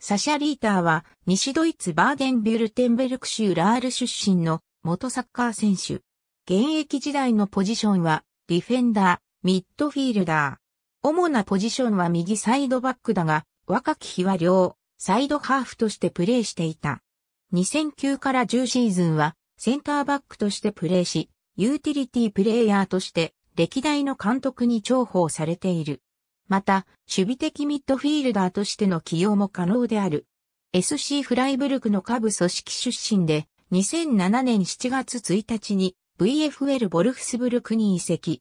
サシャ・リーターは西ドイツバーデンビュルテンベルク州ラール出身の元サッカー選手。現役時代のポジションはディフェンダー、ミッドフィールダー。主なポジションは右サイドバックだが、若き日は両サイドハーフとしてプレーしていた。2009から10シーズンはセンターバックとしてプレーし、ユーティリティプレイヤーとして歴代の監督に重宝されている。また、守備的ミッドフィールダーとしての起用も可能である。SC フライブルクの下部組織出身で、2007年7月1日に VFL ボルフスブルクに移籍。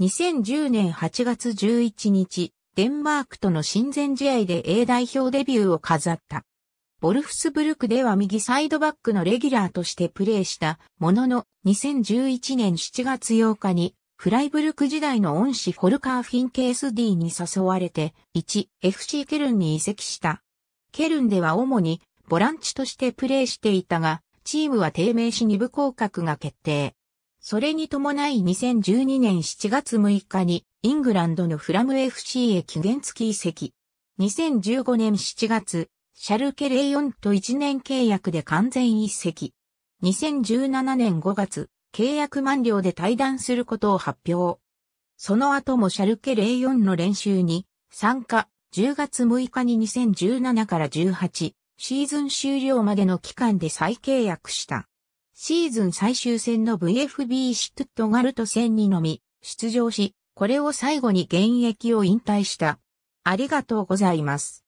2010年8月11日、デンマークとの親善試合で A 代表デビューを飾った。ボルフスブルクでは右サイドバックのレギュラーとしてプレーしたものの2011年7月8日にフライブルク時代の恩師ホルカー・フィンケース D に誘われて、1FC ケルンに移籍した。ケルンでは主にボランチとしてプレーしていたが、チームは低迷し二部降格が決定。それに伴い2012年7月6日にイングランドのフラム FC へ期限付き移籍。2015年7月、シャルケレイオンと1年契約で完全移籍。2017年5月、契約満了で退団することを発表。その後もシャルケ04の練習に参加、10月6日に2017から18シーズン終了までの期間で再契約した。シーズン最終戦の VFB シトットガルト戦にのみ出場し、これを最後に現役を引退した。ありがとうございます。